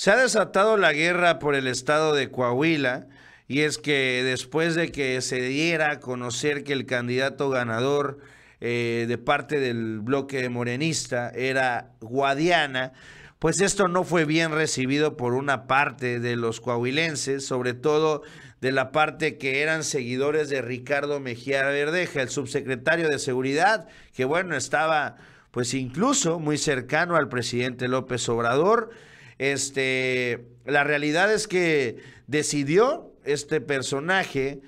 Se ha desatado la guerra por el estado de Coahuila y es que después de que se diera a conocer que el candidato ganador eh, de parte del bloque morenista era Guadiana, pues esto no fue bien recibido por una parte de los coahuilenses, sobre todo de la parte que eran seguidores de Ricardo Mejía Verdeja, el subsecretario de Seguridad, que bueno, estaba pues incluso muy cercano al presidente López Obrador este, la realidad es que decidió este personaje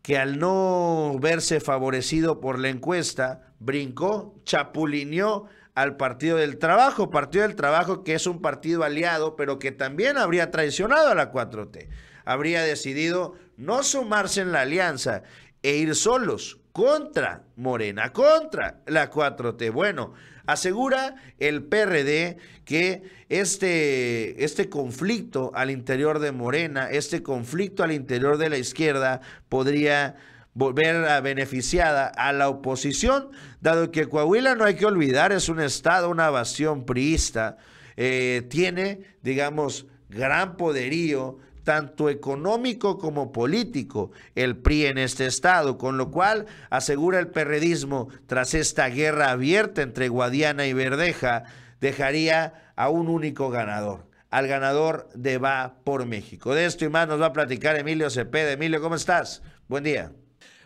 que al no verse favorecido por la encuesta, brincó, chapulineó al Partido del Trabajo, Partido del Trabajo que es un partido aliado, pero que también habría traicionado a la 4T. Habría decidido no sumarse en la alianza e ir solos contra Morena, contra la 4T. Bueno, Asegura el PRD que este, este conflicto al interior de Morena, este conflicto al interior de la izquierda podría volver a beneficiada a la oposición, dado que Coahuila no hay que olvidar, es un estado, una bastión priista, eh, tiene, digamos, gran poderío tanto económico como político, el PRI en este estado, con lo cual asegura el perredismo, tras esta guerra abierta entre Guadiana y Verdeja, dejaría a un único ganador, al ganador de Va por México. De esto y más nos va a platicar Emilio Cepeda. Emilio, ¿cómo estás? Buen día.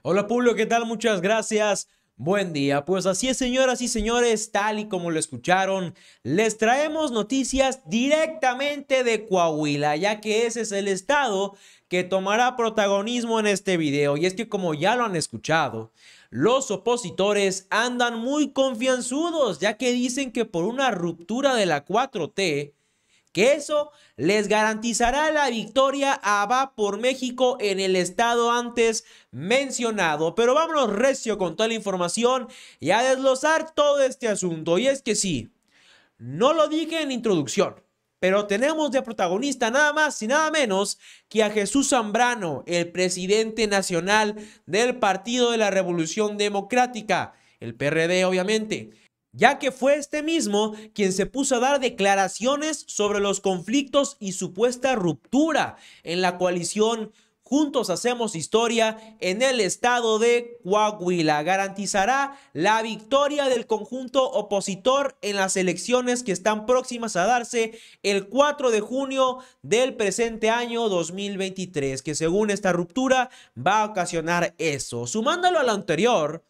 Hola Pulio, ¿qué tal? Muchas gracias. Buen día, pues así es señoras y señores, tal y como lo escucharon, les traemos noticias directamente de Coahuila, ya que ese es el estado que tomará protagonismo en este video. Y es que como ya lo han escuchado, los opositores andan muy confianzudos, ya que dicen que por una ruptura de la 4T, que eso les garantizará la victoria a Va por México en el estado antes mencionado. Pero vámonos recio con toda la información y a desglosar todo este asunto. Y es que sí, no lo dije en introducción. Pero tenemos de protagonista nada más y nada menos que a Jesús Zambrano, el presidente nacional del Partido de la Revolución Democrática, el PRD obviamente ya que fue este mismo quien se puso a dar declaraciones sobre los conflictos y supuesta ruptura en la coalición Juntos Hacemos Historia en el estado de Coahuila. Garantizará la victoria del conjunto opositor en las elecciones que están próximas a darse el 4 de junio del presente año 2023, que según esta ruptura va a ocasionar eso. Sumándolo a lo anterior,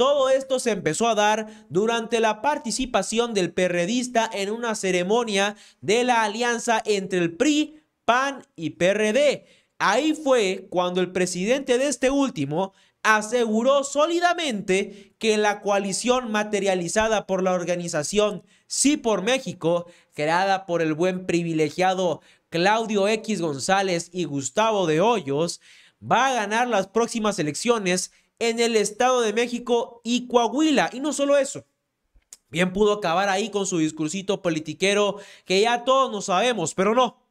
todo esto se empezó a dar durante la participación del perredista en una ceremonia de la alianza entre el PRI, PAN y PRD. Ahí fue cuando el presidente de este último aseguró sólidamente que la coalición materializada por la organización Sí por México, creada por el buen privilegiado Claudio X González y Gustavo de Hoyos, va a ganar las próximas elecciones en el Estado de México y Coahuila. Y no solo eso. Bien pudo acabar ahí con su discursito politiquero que ya todos nos sabemos, pero no.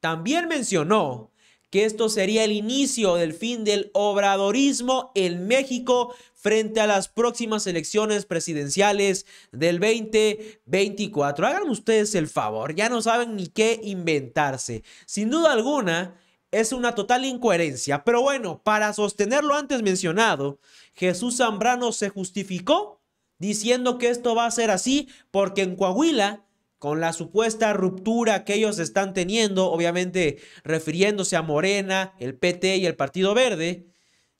También mencionó que esto sería el inicio del fin del obradorismo en México frente a las próximas elecciones presidenciales del 2024. Hagan ustedes el favor, ya no saben ni qué inventarse. Sin duda alguna, es una total incoherencia. Pero bueno, para sostener lo antes mencionado, Jesús Zambrano se justificó diciendo que esto va a ser así porque en Coahuila, con la supuesta ruptura que ellos están teniendo, obviamente refiriéndose a Morena, el PT y el Partido Verde,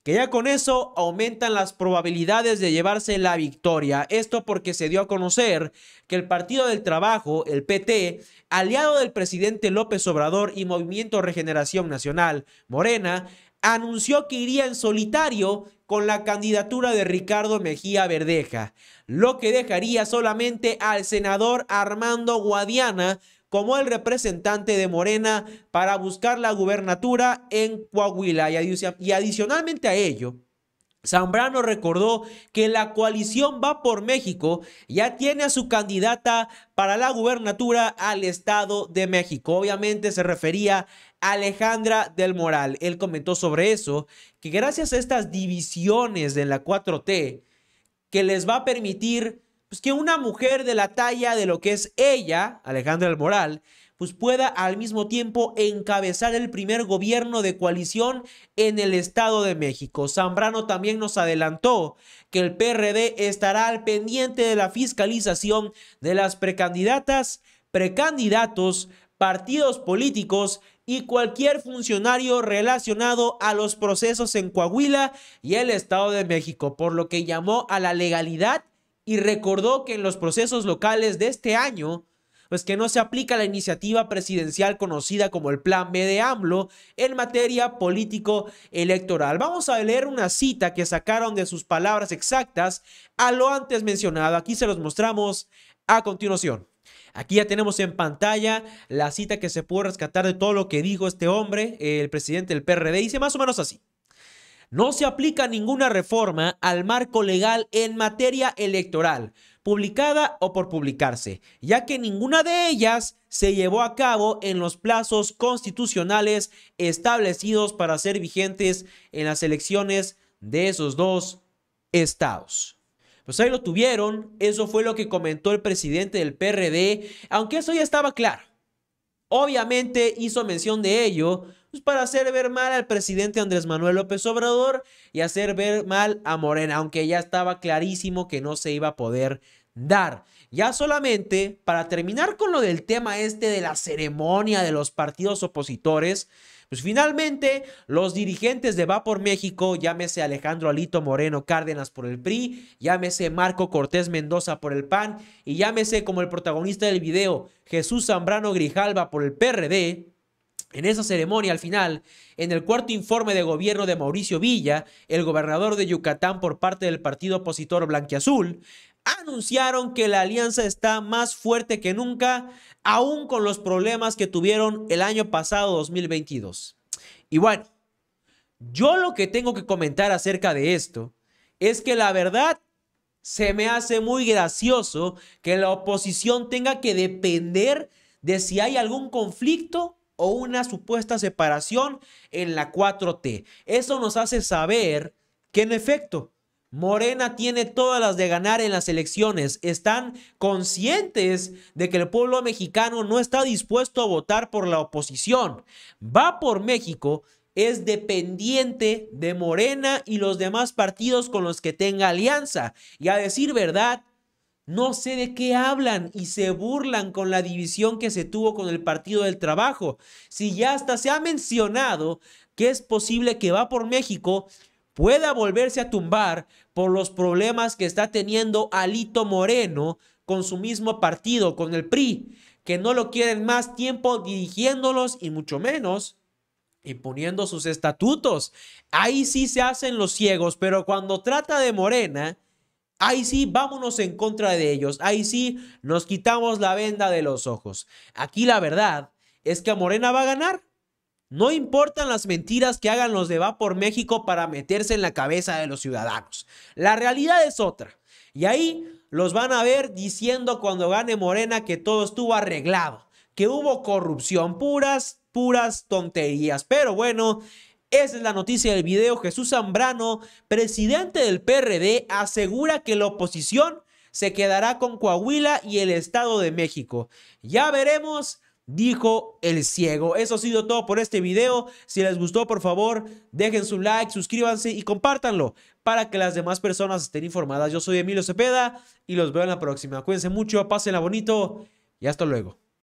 que ya con eso aumentan las probabilidades de llevarse la victoria. Esto porque se dio a conocer que el Partido del Trabajo, el PT, aliado del presidente López Obrador y Movimiento Regeneración Nacional, Morena, anunció que iría en solitario con la candidatura de Ricardo Mejía Verdeja, lo que dejaría solamente al senador Armando Guadiana como el representante de Morena para buscar la gubernatura en Coahuila. Y, adicionalmente a ello, Zambrano recordó que la coalición Va por México ya tiene a su candidata para la gubernatura al Estado de México. Obviamente se refería a Alejandra del Moral. Él comentó sobre eso, que gracias a estas divisiones de la 4T, que les va a permitir pues que una mujer de la talla de lo que es ella, Alejandra El Moral, pues pueda al mismo tiempo encabezar el primer gobierno de coalición en el Estado de México. Zambrano también nos adelantó que el PRD estará al pendiente de la fiscalización de las precandidatas, precandidatos, partidos políticos y cualquier funcionario relacionado a los procesos en Coahuila y el Estado de México, por lo que llamó a la legalidad y recordó que en los procesos locales de este año, pues que no se aplica la iniciativa presidencial conocida como el Plan B de AMLO en materia político-electoral. Vamos a leer una cita que sacaron de sus palabras exactas a lo antes mencionado. Aquí se los mostramos a continuación. Aquí ya tenemos en pantalla la cita que se pudo rescatar de todo lo que dijo este hombre, el presidente del PRD, dice más o menos así. No se aplica ninguna reforma al marco legal en materia electoral, publicada o por publicarse, ya que ninguna de ellas se llevó a cabo en los plazos constitucionales establecidos para ser vigentes en las elecciones de esos dos estados. Pues ahí lo tuvieron, eso fue lo que comentó el presidente del PRD, aunque eso ya estaba claro. Obviamente hizo mención de ello pues para hacer ver mal al presidente Andrés Manuel López Obrador y hacer ver mal a Morena, aunque ya estaba clarísimo que no se iba a poder dar. Ya solamente para terminar con lo del tema este de la ceremonia de los partidos opositores, pues finalmente los dirigentes de Va por México, llámese Alejandro Alito Moreno Cárdenas por el PRI, llámese Marco Cortés Mendoza por el PAN y llámese como el protagonista del video Jesús Zambrano Grijalva por el PRD, en esa ceremonia, al final, en el cuarto informe de gobierno de Mauricio Villa, el gobernador de Yucatán por parte del partido opositor Blanquiazul, anunciaron que la alianza está más fuerte que nunca, aún con los problemas que tuvieron el año pasado 2022. Y bueno, yo lo que tengo que comentar acerca de esto es que la verdad se me hace muy gracioso que la oposición tenga que depender de si hay algún conflicto o una supuesta separación en la 4T. Eso nos hace saber que en efecto Morena tiene todas las de ganar en las elecciones. Están conscientes de que el pueblo mexicano no está dispuesto a votar por la oposición. Va por México es dependiente de Morena y los demás partidos con los que tenga alianza. Y a decir verdad, no sé de qué hablan y se burlan con la división que se tuvo con el Partido del Trabajo. Si ya hasta se ha mencionado que es posible que va por México, pueda volverse a tumbar por los problemas que está teniendo Alito Moreno con su mismo partido, con el PRI, que no lo quieren más tiempo dirigiéndolos y mucho menos imponiendo sus estatutos. Ahí sí se hacen los ciegos, pero cuando trata de Morena, Ahí sí, vámonos en contra de ellos. Ahí sí, nos quitamos la venda de los ojos. Aquí la verdad es que a Morena va a ganar. No importan las mentiras que hagan los de Va por México para meterse en la cabeza de los ciudadanos. La realidad es otra. Y ahí los van a ver diciendo cuando gane Morena que todo estuvo arreglado, que hubo corrupción, puras, puras tonterías. Pero bueno, esa es la noticia del video. Jesús Zambrano, presidente del PRD, asegura que la oposición se quedará con Coahuila y el Estado de México. Ya veremos dijo el ciego. Eso ha sido todo por este video. Si les gustó, por favor, dejen su like, suscríbanse y compártanlo para que las demás personas estén informadas. Yo soy Emilio Cepeda y los veo en la próxima. Cuídense mucho, pásenla bonito y hasta luego.